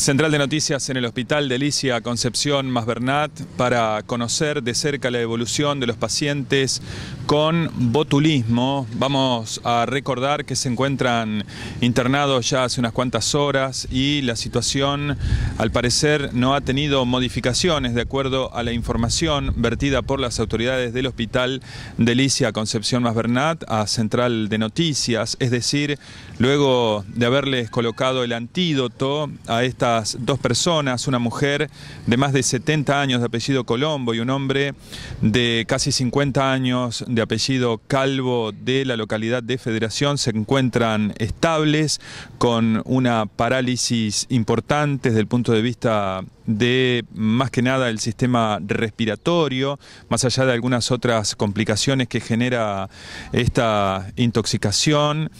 Central de Noticias en el Hospital Delicia Concepción Concepción Bernat para conocer de cerca la evolución de los pacientes con botulismo. Vamos a recordar que se encuentran internados ya hace unas cuantas horas y la situación al parecer no ha tenido modificaciones de acuerdo a la información vertida por las autoridades del Hospital Delicia Concepción Concepción Bernat a Central de Noticias, es decir, luego de haberles colocado el antídoto a esta dos personas, una mujer de más de 70 años de apellido Colombo y un hombre de casi 50 años de apellido Calvo de la localidad de Federación, se encuentran estables con una parálisis importante desde el punto de vista de más que nada el sistema respiratorio, más allá de algunas otras complicaciones que genera esta intoxicación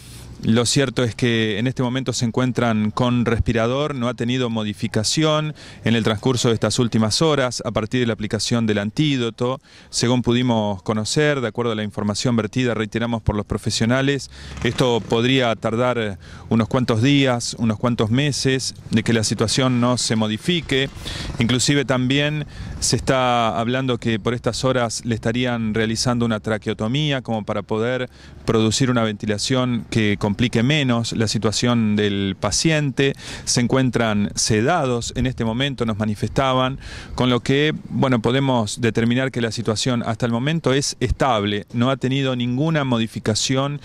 lo cierto es que en este momento se encuentran con respirador, no ha tenido modificación en el transcurso de estas últimas horas a partir de la aplicación del antídoto. Según pudimos conocer, de acuerdo a la información vertida, reiteramos por los profesionales, esto podría tardar eh, unos cuantos días, unos cuantos meses de que la situación no se modifique. Inclusive también se está hablando que por estas horas le estarían realizando una traqueotomía como para poder producir una ventilación que complique menos la situación del paciente, se encuentran sedados en este momento, nos manifestaban, con lo que, bueno, podemos determinar que la situación hasta el momento es estable, no ha tenido ninguna modificación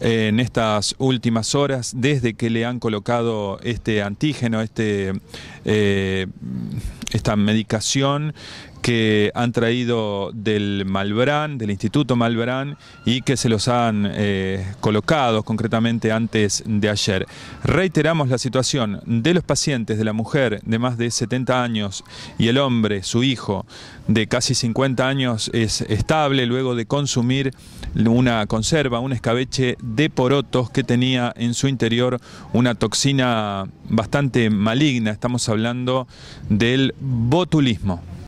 eh, en estas últimas horas desde que le han colocado este antígeno, este... Eh, esta medicación que han traído del Malbrán, del Instituto Malbrán, y que se los han eh, colocado concretamente antes de ayer. Reiteramos la situación de los pacientes, de la mujer de más de 70 años y el hombre, su hijo, de casi 50 años, es estable luego de consumir una conserva, un escabeche de porotos que tenía en su interior una toxina bastante maligna. Estamos hablando del botulismo.